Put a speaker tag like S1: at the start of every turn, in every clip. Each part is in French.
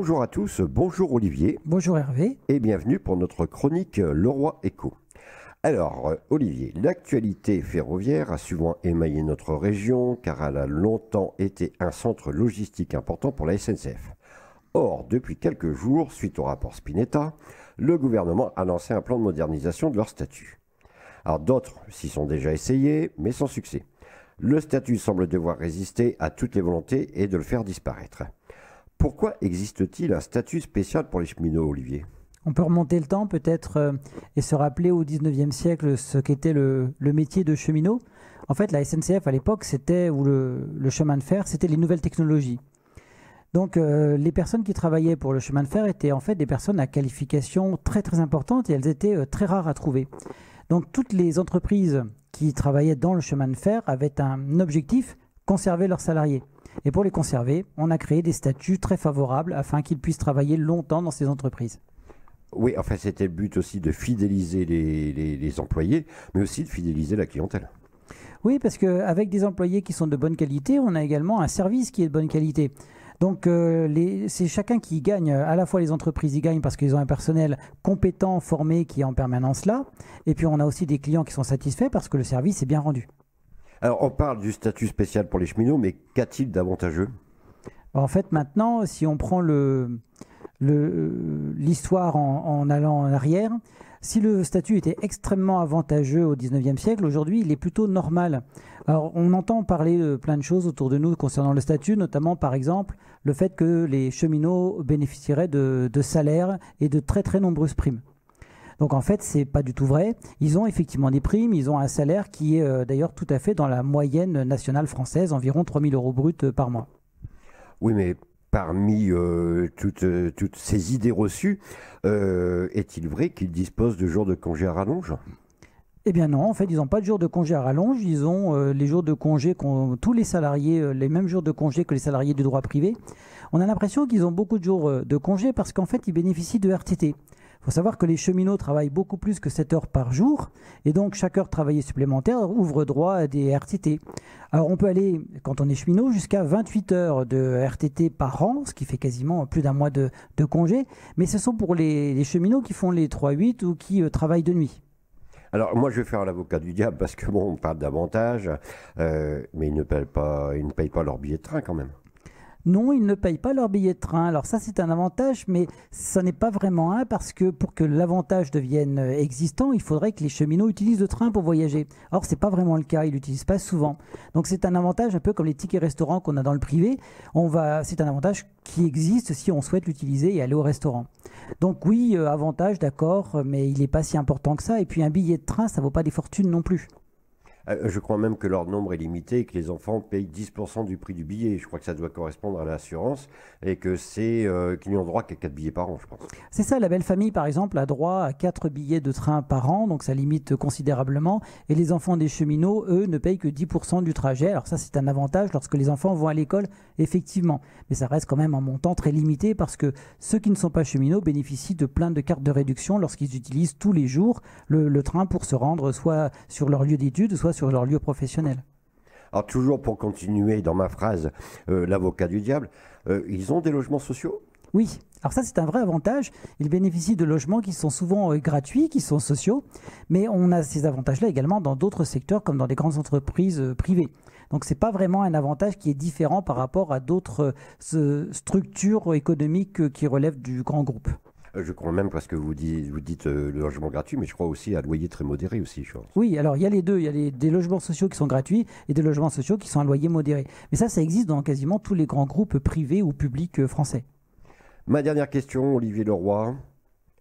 S1: Bonjour à tous, bonjour Olivier. Bonjour Hervé. Et bienvenue pour notre chronique euh, Le Roi écho Alors, euh, Olivier, l'actualité ferroviaire a souvent émaillé notre région car elle a longtemps été un centre logistique important pour la SNCF. Or, depuis quelques jours, suite au rapport Spinetta, le gouvernement a lancé un plan de modernisation de leur statut. Alors d'autres s'y sont déjà essayés, mais sans succès. Le statut semble devoir résister à toutes les volontés et de le faire disparaître. Pourquoi existe-t-il un statut spécial pour les cheminots, Olivier
S2: on peut remonter le temps peut-être euh, et se rappeler au 19e siècle ce qu'était le, métier de cheminot. En fait, la SNCF à l'époque, c'était, ou le, chemin de fer, c'était les nouvelles technologies. Donc euh, les personnes qui travaillaient pour le chemin de fer étaient en fait des personnes à qualification très très importante et elles étaient euh, très rares à trouver. Donc toutes les entreprises qui travaillaient dans le chemin de fer avaient un objectif, conserver leurs salariés. Et pour les conserver, on a créé des statuts très favorables afin qu'ils puissent travailler longtemps dans ces entreprises.
S1: Oui, enfin c'était le but aussi de fidéliser les, employés, mais aussi de fidéliser la clientèle.
S2: Oui, parce qu'avec des employés qui sont de bonne qualité, on a également un service qui est de bonne qualité. Donc euh, c'est chacun qui gagne, à la fois les entreprises y gagnent parce qu'ils ont un personnel compétent, formé, qui est en permanence là, et puis on a aussi des clients qui sont satisfaits parce que le service est bien rendu.
S1: Alors, on parle du statut spécial pour les cheminots, mais qu'a-t-il d'avantageux
S2: En fait, maintenant, si on prend l'histoire le, en, allant en arrière, si le statut était extrêmement avantageux au 19e siècle, aujourd'hui il est plutôt normal. Alors on entend parler de plein de choses autour de nous concernant le statut, notamment par exemple le fait que les cheminots bénéficieraient de, de salaires et de très très nombreuses primes. Donc en fait, c'est pas du tout vrai. Ils ont effectivement des primes, ils ont un salaire qui est euh, d'ailleurs tout à fait dans la moyenne nationale française, environ 3000 euros bruts euh, par mois.
S1: Oui, mais parmi euh, toutes, toutes, ces idées reçues, est-il vrai qu'ils disposent de jours de congés à rallonge
S2: eh bien non, en fait, ils n'ont pas de jours de congé à rallonge. Ils ont les jours de congé qu'ont tous les salariés, les mêmes jours de congé que les salariés du droit privé. On a l'impression qu'ils ont beaucoup de jours de congés parce qu'en fait, ils bénéficient de RTT. Il faut savoir que les cheminots travaillent beaucoup plus que 7 heures par jour, et donc chaque heure travaillée supplémentaire ouvre droit à des RTT. Alors on peut aller, quand on est cheminot, jusqu'à 28 heures de RTT par an, ce qui fait quasiment plus d'un mois de, congé, mais ce sont pour les, cheminots qui font les 3-8 ou qui euh, travaillent de nuit.
S1: Alors moi je vais faire l'avocat du diable parce que bon on parle davantage, euh, mais ils ne payent pas, ils ne payent pas leur billet de train quand même.
S2: Non, ils ne payent pas leur billet de train. Alors ça, c'est un avantage, mais ça n'est pas vraiment un parce que pour que l'avantage devienne euh, existant, il faudrait que les cheminots utilisent le train pour voyager. Or, n'est pas vraiment le cas. Ils l'utilisent pas souvent. Donc c'est un avantage un peu comme les tickets restaurants qu'on a dans le privé. On va, c'est un avantage qui existe si on souhaite l'utiliser et aller au restaurant. Donc oui, euh, avantage, d'accord, mais il n'est pas si important que ça. Et puis un billet de train, ça ne vaut pas des fortunes non plus.
S1: Euh, je crois même que leur nombre est limité et que les enfants payent 10% du prix du billet. Je crois que ça doit correspondre à l'assurance et que c'est euh, qu'ils n'ont droit qu'à 4 billets par an, je pense.
S2: C'est ça, la belle famille, par exemple, a droit à 4 billets de train par an, donc ça limite considérablement. Et les enfants des cheminots, eux, ne payent que 10% du trajet. Alors ça, c'est un avantage lorsque les enfants vont à l'école, effectivement. Mais ça reste quand même un montant très limité parce que ceux qui ne sont pas cheminots bénéficient de plein de cartes de réduction lorsqu'ils utilisent tous les jours le, le train pour se rendre soit sur leur lieu d'études, soit sur leur lieu professionnel.
S1: Alors toujours pour continuer dans ma phrase, euh, l'avocat du diable, euh, ils ont des logements sociaux
S2: Oui, alors ça c'est un vrai avantage. Ils bénéficient de logements qui sont souvent euh, gratuits, qui sont sociaux, mais on a ces avantages-là également dans d'autres secteurs comme dans des grandes entreprises privées. Donc ce n'est pas vraiment un avantage qui est différent par rapport à d'autres structures économiques qui relèvent du grand groupe.
S1: Euh, je crois même parce que vous dites, vous dites euh, le logement gratuit, mais je crois aussi à loyer très modéré aussi. Je
S2: Oui, alors il y a les deux. Il y a des logements sociaux qui sont gratuits et des logements sociaux qui sont à loyer modéré. Mais ça, ça existe dans quasiment tous les grands groupes privés ou publics euh, français.
S1: Ma dernière question, Olivier Leroy.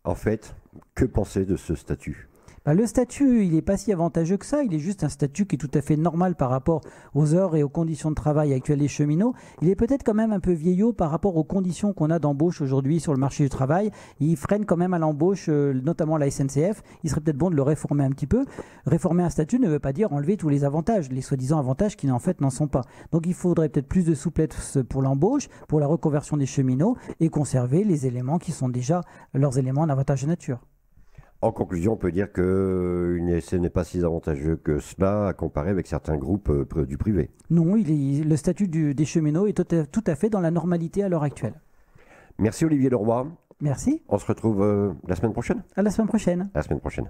S1: En fait, que penser de ce statut
S2: bah, le statut, il n'est pas si avantageux que ça. Il est juste un statut qui est tout à fait normal par rapport aux heures et aux conditions de travail actuelles des cheminots. Il est peut-être quand même un peu vieillot par rapport aux conditions qu'on a d'embauche aujourd'hui sur le marché du travail. Il freine quand même à l'embauche, euh, notamment la SNCF. Il serait peut-être bon de le réformer un petit peu. Réformer un statut ne veut pas dire enlever tous les avantages, les soi-disant avantages qui en fait n'en sont pas. Donc il faudrait peut-être plus de souplesse pour l'embauche, pour la reconversion des cheminots et conserver les éléments qui sont déjà leurs éléments d'avantage de nature.
S1: En conclusion, on peut dire que ce euh, n'est pas si avantageux que cela à comparer avec certains groupes euh, du privé.
S2: Non, il le statut des cheminots est tout à, fait dans la normalité à l'heure actuelle.
S1: Merci Olivier Leroy. Merci. On se retrouve euh, la semaine prochaine. À la semaine prochaine. la semaine prochaine.